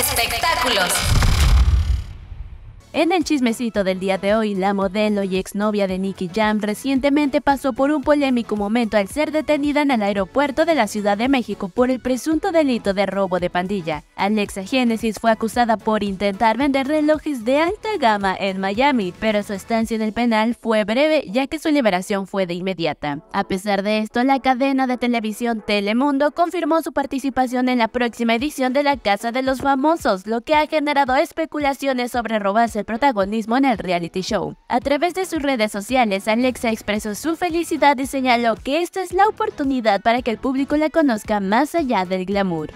espectáculos. En el chismecito del día de hoy, la modelo y exnovia de Nicky Jam recientemente pasó por un polémico momento al ser detenida en el aeropuerto de la Ciudad de México por el presunto delito de robo de pandilla. Alexa Genesis fue acusada por intentar vender relojes de alta gama en Miami, pero su estancia en el penal fue breve ya que su liberación fue de inmediata. A pesar de esto, la cadena de televisión Telemundo confirmó su participación en la próxima edición de la Casa de los Famosos, lo que ha generado especulaciones sobre robarse protagonismo en el reality show. A través de sus redes sociales, Alexa expresó su felicidad y señaló que esta es la oportunidad para que el público la conozca más allá del glamour.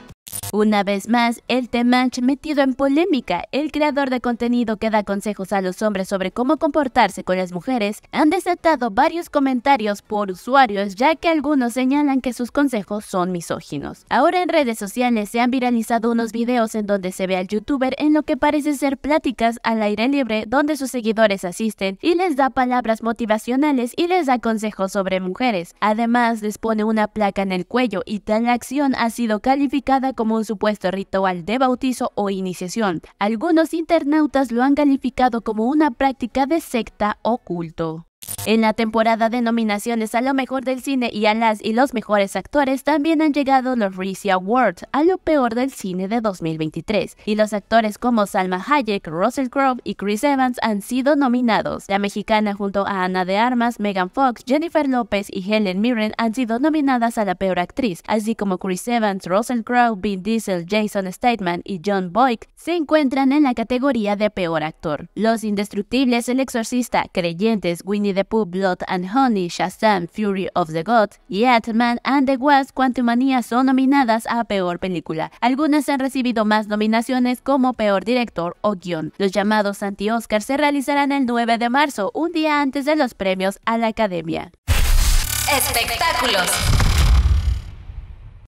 Una vez más, el Temanch metido en polémica, el creador de contenido que da consejos a los hombres sobre cómo comportarse con las mujeres, han desatado varios comentarios por usuarios ya que algunos señalan que sus consejos son misóginos. Ahora en redes sociales se han viralizado unos videos en donde se ve al youtuber en lo que parece ser pláticas al aire libre donde sus seguidores asisten y les da palabras motivacionales y les da consejos sobre mujeres. Además, les pone una placa en el cuello y tal acción ha sido calificada como supuesto ritual de bautizo o iniciación. Algunos internautas lo han calificado como una práctica de secta o culto. En la temporada de nominaciones a lo mejor del cine y a las y los mejores actores también han llegado los Rizzi Awards a lo peor del cine de 2023 y los actores como Salma Hayek, Russell Crowe y Chris Evans han sido nominados. La mexicana junto a Ana de Armas, Megan Fox, Jennifer López y Helen Mirren han sido nominadas a la peor actriz, así como Chris Evans, Russell Crowe, Vin Diesel, Jason Statham y John Boyk se encuentran en la categoría de peor actor. Los indestructibles El Exorcista, Creyentes, Winnie the Pu Blood and Honey, Shazam, Fury of the God, y man and the Wasp, Quantumania son nominadas a Peor Película. Algunas han recibido más nominaciones como Peor Director o Guión. Los llamados anti-Oscar se realizarán el 9 de marzo, un día antes de los premios a la Academia. Espectáculos.